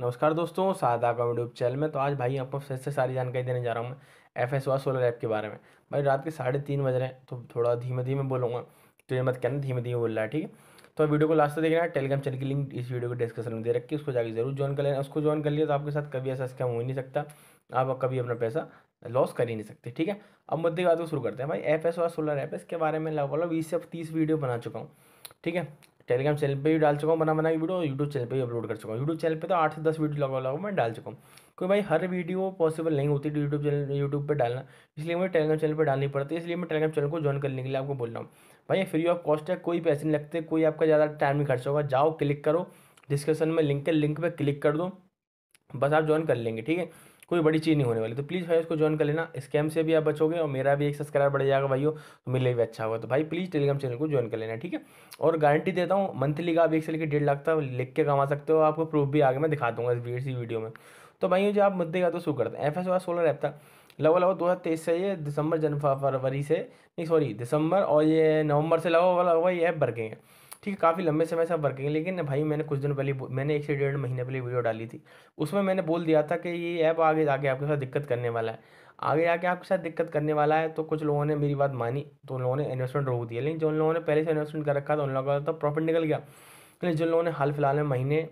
नमस्कार दोस्तों सादा का यूट्यूब चैनल में तो आज भाई आपको फिर से सारी जानकारी देने जा रहा हूँ मैं एफ एस सोलर ऐप के बारे में भाई रात के साढ़े तीन बज रहे हैं तो थोड़ा धीमे धीमे बोलूँगा तो ये मत कहना धीमे धीमे बोल रहा है ठीक है तो वीडियो को लास्ट तक देखना है टेलीग्राम चैनल की लिंक इस वीडियो को डिस्क्रिप्शन में दे रखी उसको जाकर जरूर ज्वाइन कर लेना उसको ज्वाइन कर लिया तो आपके साथ कभी ऐसा स्कैम हो ही नहीं सकता आप कभी अपना पैसा लॉस कर ही नहीं सकते ठीक है अब मुद्दे की बात को शुरू करते हैं भाई एफ एस सोलर ऐप इसके बारे में लगभग बीस से तीस वीडियो बना चुका हूँ ठीक है टेलीग्राम चैनल पे भी डाल चुका हूँ बना बना की वीडियो यूट्यूब चैनल पे भी अपलोड कर चुका हूँ यूट्यूब चैनल पे तो आठ से दस वीडियो लगा लगा मैं डाल चुका हूँ क्योंकि भाई हर वीडियो पॉसिबल नहीं होती यूट्यूब चैनल यूट्यूब पर डालना इसलिए मुझे टेलीग्राम चैनल पर डालनी पड़ती है इसलिए मैं टेलीग्राम चैनल को ज्वाइन करने के लिए आपको बोल रहा हूँ भाई फ्री ऑफ कॉस्ट है कोई पैसे नहीं लगते कोई आपका ज़्यादा टाइम नहीं खर्च होगा जाओ क्लिक करो डिस्क्रिप्शन में लिंक है लिंक पर क्लिक कर दो बस आप ज्वाइन कर लेंगे ठीक है कोई बड़ी चीज़ नहीं होने वाली तो प्लीज़ भाई उसको ज्वाइन कर लेना स्कैम से भी आप बचोगे और मेरा भी एक सब्सक्राइब बढ़ जाएगा भाई तो मिले भी अच्छा होगा तो भाई प्लीज़ टेलीग्राम चैनल को ज्वाइन कर लेना ठीक है और गारंटी देता हूँ मंथली का आप एक से लेकर डेढ़ लाख तक लिख के कमा सकते हो आपको प्रूफ भी आगे मैं दिखा दूंगा इस वीडियो में तो भाई जो आप मुद्दे का तो शुरू करते हैं एफ एस सोलर ऐप था लगभग लगभग दो हज़ार तेईस से ये दिसंबर जन फरवरी से नहीं सॉरी दिसंबर और ये नवंबर से लगभग लगभग ये ऐप भर गए हैं ठीक है काफ़ी लंबे समय से आप वर्किंग लेकिन भाई मैंने कुछ दिन पहले मैंने एक से डेढ़ महीने पहले वीडियो डाली थी उसमें मैंने बोल दिया था कि ये ऐप आगे जाके आपके साथ दिक्कत करने वाला है आगे जाके आपके साथ दिक्कत करने वाला है तो कुछ लोगों ने मेरी बात मानी तो उन लोगों ने इन्वेस्टमेंट रोक दिया लेकिन जो लोगों ने पहले से इन्वेस्टमेंट कर रखा था उन लोगों का तो प्रॉफिट निकल गया लेकिन जिन लोगों ने हाल फिलहाल में महीने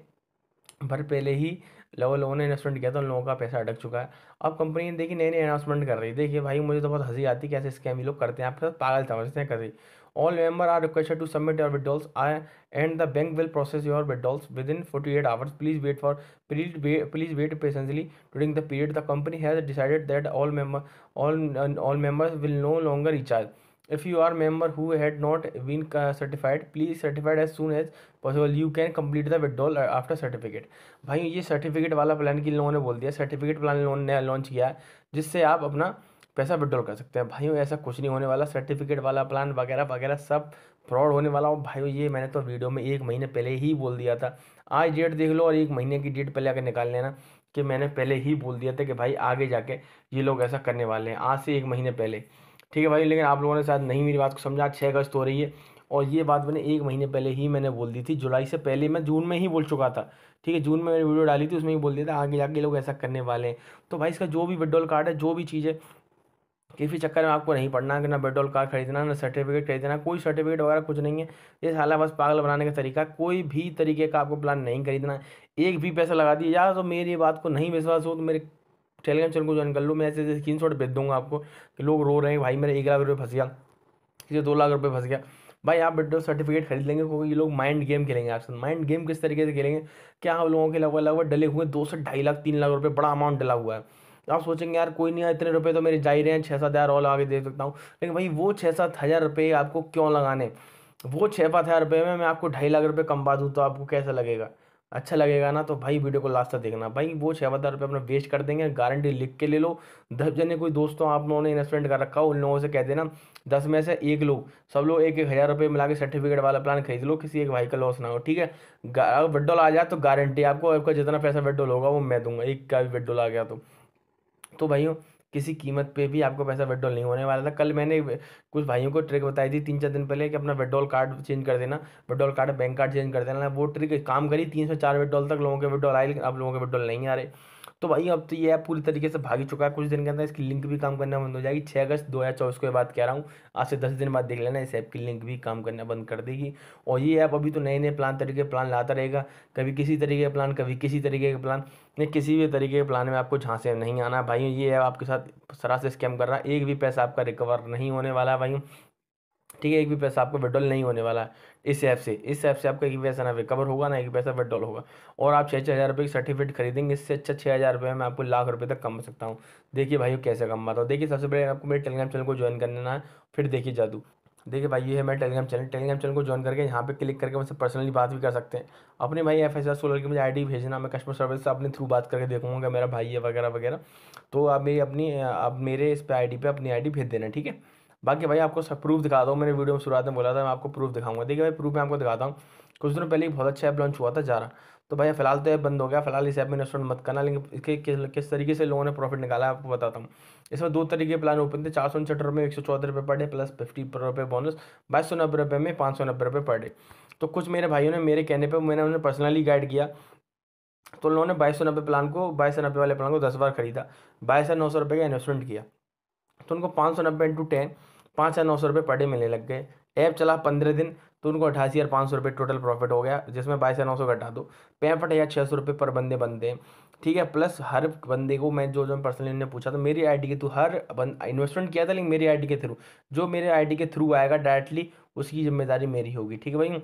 भर पहले ही लोगों लोगों ने इन्वेस्टमेंट किया था उन लोगों का पैसा अटक चुका है अब कंपनी ने देखी नए नए अनाउंसमेंट कर रही है देखिए भाई मुझे तो बहुत हंसी आती है कैसे स्कैम ये लोग करते हैं आपके साथ पागल समझते हैं कर रही all member are request to submit your withdrawals I and the bank will process your withdrawals within forty eight hours please wait for please please wait patiently during the period the company has decided that all member all all will no longer recharge if you are member who had not been certified please certified as soon as possible you can complete the withdrawal after certificate भाई ये certificate वाला plan की लोगों ने बोल दिया certificate plan loan ने launch किया है जिससे आप अपना पैसा विड्रॉल कर सकते हैं भाइयों ऐसा कुछ नहीं होने वाला सर्टिफिकेट वाला प्लान वगैरह वगैरह सब फ्रॉड होने वाला हो भाइयों ये मैंने तो वीडियो में एक महीने पहले ही बोल दिया था आज डेट देख लो और एक महीने की डेट पहले आकर निकाल लेना कि मैंने पहले ही बोल दिया था कि भाई आगे जाके ये लोग ऐसा करने वाले हैं आज से एक महीने पहले ठीक है भाई लेकिन आप लोगों ने शायद नहीं मेरी बात को समझा छः अगस्त हो रही है और ये बात मैंने एक महीने पहले ही मैंने बोल दी थी जुलाई से पहले मैं जून में ही बोल चुका था ठीक है जून में मैंने वीडियो डाली थी उसमें ही बोल दिया था आगे जाके लोग ऐसा करने वाले हैं तो भाई इसका जो भी विड्रॉल कार्ड है जो भी चीज़ है किसी चक्कर में आपको नहीं पढ़ना कि ना पेट्रोल कार खरीदना ना सर्टिफिकेट खरीदना कोई सर्टिफिकेट वगैरह कुछ नहीं है ये साला बस पागल बनाने का तरीका कोई भी तरीके का आपको प्लान नहीं खरीदना है एक भी पैसा लगा दिए यार तो मेरी बात को नहीं विश्वास हो तो मेरे टेलीग्राम चैनल को ज्वाइन कर लो मैं ऐसे स्क्रीन शॉट भेज दूँगा आपको कि लोग रो रहे हैं भाई मेरे एक लाख रुपये फंस गया किसी दो लाख रुपये फंस गया भाई आप बेटर सर्टिफिकेट खरीद लेंगे क्योंकि ये लोग माइंड गेम खेलेंगे आपसे माइंड गेम किस तरीके से खेलेंगे क्या आप लोगों के लगभग लगभग डले हुए दो से ढाई लाख तीन लाख रुपये बड़ा अमाउंट डला हुआ है तो आप सोचेंगे यार कोई नहीं यार इतने रुपये तो मेरे जा ही रहे हैं छः सात हज़ार और लगा के दे सकता हूँ लेकिन भाई वो छः सात हज़ार रुपये आपको क्यों लगाने वो छः पाँच हज़ार रुपये में मैं आपको ढाई लाख रुपये कम पा दूँ तो आपको कैसा लगेगा अच्छा लगेगा ना तो भाई वीडियो को लास्ट तक देखना भाई वो छः हज़ार रुपये अपना वेस्ट कर देंगे गारंटी लिख के ले लो दस जने कोई दोस्तों आप लोगों ने इन्वेस्टमेंट कर रखा हो उन लोगों से कह देना दस में से एक लोग सब लोग एक एक हज़ार रुपये मिला के सर्टिफिकेट वाला प्लान खरीद लो किसी एक भाई का लॉस ना हो ठीक है अगर विड्रॉल आ जाए तो गारंटी आपको आपका जितना पैसा विड्रॉल होगा वो मैं दूंगा एक का भी विड्रॉल आ गया तो तो भाइयों किसी कीमत पे भी आपको पैसा विड्रॉल नहीं होने वाला था कल मैंने कुछ भाइयों को ट्रिक बताई थी तीन चार दिन पहले कि अपना विड्रॉल कार्ड चेंज कर देना withdrawal card bank card change कर देना वो ट्रिक काम करी तीन सौ चार विड्रॉल तक लोगों के विड्रॉल आए लेकिन अब लोगों के विड्रॉल नहीं आ रहे तो भाई अब तो ये ऐप पूरी तरीके से भागी चुका है कुछ दिन के अंदर इसकी लिंक भी काम करना बंद हो जाएगी छः अगस्त दो हज़ार चौबीस के बाद कह रहा हूँ आज से दस दिन बाद देख लेना इस ऐप की लिंक भी काम करना बंद कर देगी और ये ऐप अभी तो नए नए प्लान तरीके प्लान लाता रहेगा कभी किसी तरीके का प्लान कभी किसी तरीके का प्लान या किसी भी तरीके के प्लान में आपको झांसे नहीं आना भाई ये ऐप आपके साथ से स्कैम कर रहा है एक भी पैसा आपका रिकवर नहीं होने वाला है भाई ठीक है एक भी पैसा आपका विड्रॉल नहीं होने वाला है इस ऐप से इस ऐप से आपका एक भी पैसा ना रिकवर होगा ना एक पैसा विड्रॉल होगा और आप छः छः हज़ार रुपये की सर्टिफिकेट खरीदेंगे इससे अच्छा छः हज़ार रुपये मैं आपको लाख रुपये तक कम सकता हूँ देखिए भाई कैसे कम हूँ देखिए सबसे पहले आपको मेरे टेलीग्राम चैनल को ज्वाइन करना है फिर देखिए जादू देखिए भाई ये है मेरा टेलीग्राम चैनल टेलीग्राम चैनल को ज्वाइन करके यहाँ पे क्लिक करके मुझसे पर्सनली बात भी कर सकते हैं अपने भाई एफ एस आर सोलर की मुझे आईडी भेजना मैं कस्टमर सर्विस से अपने थ्रू बात करके देखूँगा मेरा भाई है वगैरह वगैरह तो आप मेरी अपनी आप मेरे इस पर आई पे अपनी आई भेज देना ठीक है बाकी भाई आपको सब प्रूफ दिखा दूँ मैंने वीडियो में शुरुआत में बोला था मैं आपको प्रूफ दिखाऊंगा देखिए भाई प्रूफ मैं आपको दिखाता हूँ कुछ दिनों पहले ही बहुत अच्छा ऐप लॉन्च हुआ था जारा तो भाई फिलहाल तो ऐप बंद हो गया फिलहाल इस ऐप में इन्वेस्टमेंट मत करना लेकिन इसके किस, तरीके से लोगों ने प्रॉफिट निकाला है आपको बताता हूँ इसमें दो तरीके के प्लान ओपन थे चार सौ उनसठ रुपये एक सौ चौदह रुपये पर डे प्लस फिफ्टी रुपये बोनस बाईस सौ नब्बे रुपये में पाँच सौ नब्बे रुपये पर डे तो कुछ मेरे भाइयों ने मेरे कहने पर मैंने उन्हें पर्सनली गाइड किया तो उन्होंने बाईस सौ नब्बे प्लान को बाईस सौ नब्बे वाले प्लान को दस बार खरीदा बाईस हज़ार नौ सौ रुपये का इन्वेस्टमेंट किया तो उनको पाँच सौ नब्बे इंटू टेन पाँच या नौ सौ रुपये पर डे मिलने लग गए ऐप चला पंद्रह दिन तो उनको अठासी हज़ार पाँच सौ रुपये टोटल प्रॉफिट हो गया जिसमें बाईस हज़ार नौ सौ घटा दो पैंसठ हज़ार छः सौ रुपये पर बंदे बनते हैं ठीक है प्लस हर बंदे को मैं जो जो पर्सनली उन्होंने पूछा तो मेरी आईडी के थ्रू हर बंद इन्वेस्टमेंट किया था लेकिन मेरी आईडी के थ्रू जो मेरे आईडी के थ्रू आएगा डायरेक्टली उसकी जिम्मेदारी मेरी होगी ठीक है भाई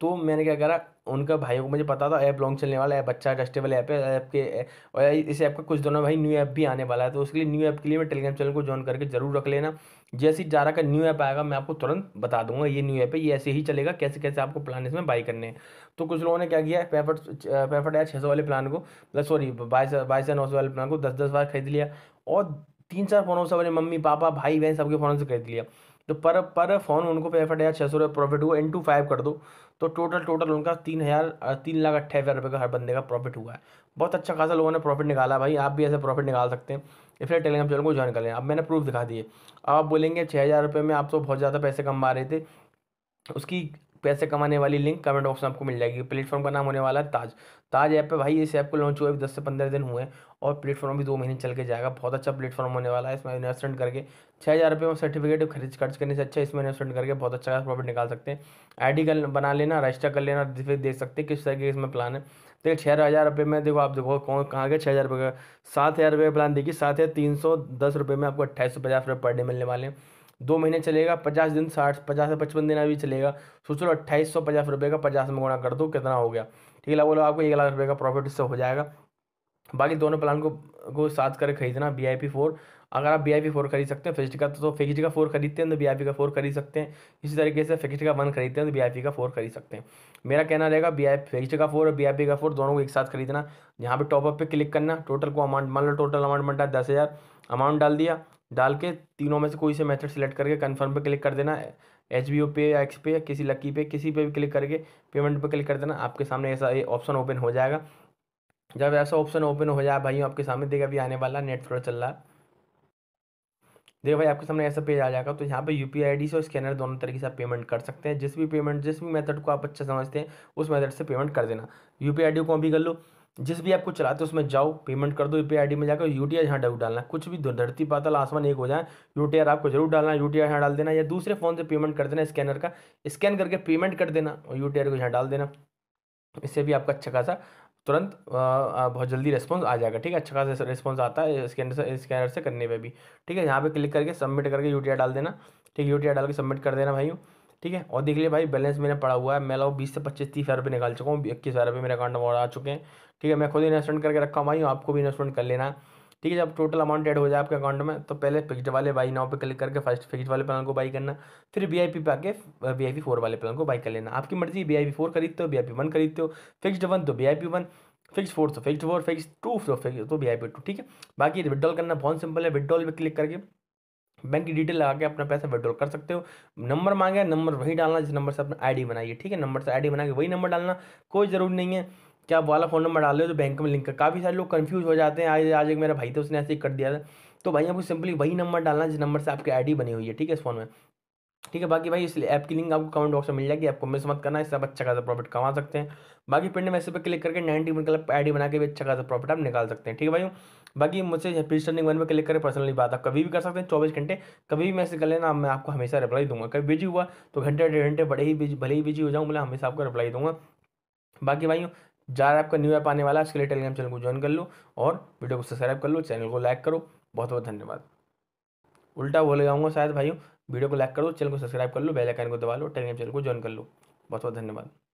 तो मैंने क्या करा उनका भाइयों को मुझे पता था ऐप लॉन्ग चलने वाला ऐप अच्छा डस्टेबल ऐप है ऐप के और इस ऐप का कुछ दोनों भाई न्यू ऐप भी आने वाला है तो उसके लिए न्यू ऐप के लिए मैं टेलीग्राम चैनल को ज्वाइन करके जरूर रख लेना जैसे ही जारा का न्यू ऐप आएगा मैं आपको तुरंत बता दूंगा ये न्यू ऐप है ये ऐसे ही चलेगा कैसे कैसे आपको प्लान इसमें बाई करने हैं तो कुछ लोगों ने क्या किया पेफर पैफट या छः सौ वाले प्लान को मतलब सॉरी बाईस बाईस या नौ सौ वाले प्लान को दस दस बार खरीद लिया और तीन चार फ़ोनों से अपने मम्मी पापा भाई बहन सबके फ़ोनों से खरीद लिया तो पर पर फ़ोन उनको पैफट या छः सौ रुपये प्रॉफिट हुआ इन टू फाइव कर दो तो टोटल टोटल उनका तीन हज़ार तीन लाख अट्ठाईस हज़ार रुपये का हर बंदे का प्रॉफिट हुआ है बहुत अच्छा खासा लोगों ने प्रॉफिट निकाला भाई आप भी ऐसे प्रॉफिट निकाल सकते हैं इसलिए टेलीग्राम चैनल को ज्वाइन कर लें अब मैंने प्रूफ दिखा दिए अब आप बोलेंगे छः हज़ार रुपये में आप तो बहुत ज़्यादा पैसे कमा रहे थे उसकी पैसे कमाने वाली लिंक कमेंट बॉक्स में आपको मिल जाएगी प्लेटफॉर्म का नाम होने वाला है ताज ताज तो ऐप पे भाई इस ऐप को लॉन्च हुए अभी दस से पंद्रह दिन हुए और प्लेटफॉर्म भी दो महीने चल के जाएगा बहुत अच्छा प्लेटफॉर्म होने वाला है इसमें इन्वेस्टमेंट करके छः हज़ार रुपये में सर्टिफिकेट खरीद खर्च करने से अच्छा इसमें इन्वेस्टमेंट करके बहुत अच्छा प्रॉफिट निकाल सकते हैं आईडी कर बना लेना रजिस्टर कर लेना फिर देख सकते हैं किस तरह के इसमें प्लान है देखिए छः हज़ार रुपये में देखो आप देखो कौन कहाँ के छः हज़ार रुपये का सात हज़ार रुपये का प्लान देखिए सात हज़ार तीन सौ दस रुपये में आपको अट्ठाईस सौ पचास रुपये पर डे मिलने वाले हैं दो महीने चलेगा पचास दिन साठ पचास से पचपन दिन अभी चलेगा सोचो अट्ठाईस सौ पचास रुपये का पचास में गुणा कर दो कितना हो गया ठीक है बोलो आपको एक लाख रुपये का प्रॉफिट इससे हो जाएगा बाकी दोनों प्लान को को साथ कर खरीदना बी आई पी फोर अगर आप बी आई पी फोर खरीद सकते हैं फिक्स्ड का तो फिक्स्ड का फोर खरीदते हैं तो बी आई पी का फोर खरीद सकते हैं इसी तरीके से फिक्स्ड का वन खरीदते हैं तो बी आई पी का फोर खरीद सकते हैं मेरा कहना रहेगा बी आई फिक्स्ड का फोर और बी आई पी का फोर दोनों को एक साथ खरीदना यहाँ पे टॉपअप पे क्लिक करना टोटल को अमाउंट मान लो टोटल अमाउंट बनता है दस हज़ार अमाउंट डाल दिया डाल के तीनों में से कोई से मेथड सेलेक्ट करके कन्फर्म पे क्लिक कर देना एच बी ओ पे या एक्स पे या किसी लकी पे किसी पे भी क्लिक करके पेमेंट पे क्लिक कर देना आपके सामने ऐसा ये ऑप्शन ओपन हो जाएगा जब ऐसा ऑप्शन ओपन हो जाए भाई आपके सामने देखा अभी आने वाला नेट थोड़ा चल रहा है देखो भाई आपके सामने ऐसा पेज आ जाएगा तो यहाँ पे यू पी आई डी से और स्कैनर दोनों तरीके से पेमेंट कर सकते हैं जिस भी पेमेंट जिस भी मेथड को आप अच्छा समझते हैं उस मेथड से पेमेंट कर देना यू पी आई डी को भी कर लो तो जिस भी ऐप को चलाते हो उसमें जाओ पेमेंट कर दो यू पी में जाकर यू टी आई यहाँ जरूर डालना कुछ भी धरती पातल आसमान एक हो जाए यू टी आर आपको जरूर डालना यू टी आई यहाँ डाल देना या दूसरे फ़ोन से पेमेंट कर देना स्कैनर का स्कैन करके पेमेंट कर देना और यू टी आर को यहाँ डाल देना इससे भी आपका अच्छा खासा तुरंत बहुत जल्दी रिस्पॉन्स आ जाएगा ठीक है अच्छा खासा रिस्पॉन्स आता है स्कैनर से स्कैनर से करने पर भी ठीक है यहाँ पे क्लिक करके सबमिट करके यू डाल देना ठीक है यू डाल के सबमिट कर देना भाई ठीक है और देख लिया भाई बैलेंस मेरा पड़ा हुआ है मैं लगभग बीस से पच्चीस तीस हज़ार रुपये निकाल चुका हूँ इक्कीस हज़ार रुपये मेरे अकाउंट में और आ चुके हैं ठीक है मैं खुद इन्वेस्टमेंट करके रखा भाई आपको भी इन्वेस्टमेंट कर लेना ठीक है जब टोटल अमाउंट एड हो जाए आपके अकाउंट में तो पहले फिक्स्ड वाले बाई नाव पे क्लिक करके फर्स्ट फिक्स्ड वाले प्लान को बाई करना फिर वी आई पी पे आके वी आई पी फोर वाले प्लान को बाई कर लेना आपकी मर्जी वी आई पी फोर खरीदते हो वी आई पी वन खरीदते हो फिक्स्ड वन तो V I P one fix four तो फिक्स फोर फिक्स टू तो फिक्स तो वी आई पी टू ठीक है बाकी विड्रॉल करना बहुत सिंपल है विड्रॉल पर क्लिक करके बैंक की डिटेल लगा के अपना पैसा विड्रॉल कर सकते हो नंबर मांगे नंबर वही डालना जिस नंबर से अपना आईडी बनाइए ठीक है नंबर से आईडी बना के वही नंबर डालना कोई ज़रूरी नहीं है कि आप वाला फ़ोन नंबर डाल रहे हो तो बैंक में लिंक कर काफ़ी सारे लोग कन्फ्यूज हो जाते हैं आज आज एक मेरा भाई था उसने ऐसे ही कर दिया था तो भाई आपको सिंपली वही नंबर डालना जिस नंबर से आपकी आई बनी हुई है ठीक है इस फोन में ठीक है बाकी भाई इसलिए ऐप की लिंक आपको कमेंट बॉक्स में मिल जाएगी आपको मिस मत करना इससे आप अच्छा खासा प्रॉफिट कमा सकते हैं बाकी पिंड ऐसे पर क्लिक करके नाइनटी मिनट का आई बना के भी अच्छा खासा प्रॉफिट आप निकाल सकते हैं ठीक है भाई बाकी मुझसे हैप्पी स्टर्निंग वन पर क्लिक करके पर्सनली बात आप कभी भी कर सकते हैं चौबीस घंटे कभी भी मैसेज कर लेना मैं आपको हमेशा रिप्लाई दूंगा कभी बिजी हुआ तो घंटे डेढ़ घंटे बड़े ही बिजी भले ही बिजी हो जाऊँ बोले हमेशा आपको रिप्लाई दूंगा बाकी भाई जा रहा आपका न्यू ऐप आने वाला है उसके लिए टेलीग्राम चैनल को ज्वाइन कर लो और वीडियो को सब्सक्राइब कर लो चैनल को लाइक करो बहुत बहुत धन्यवाद उल्टा बोले जाऊँगा शायद भाइयों वीडियो को लाइक करो चैनल को सब्सक्राइब कर लो बेल आइकन को दबा लो टेलीग्राम चैनल को ज्वाइन कर लो बहुत बहुत धन्यवाद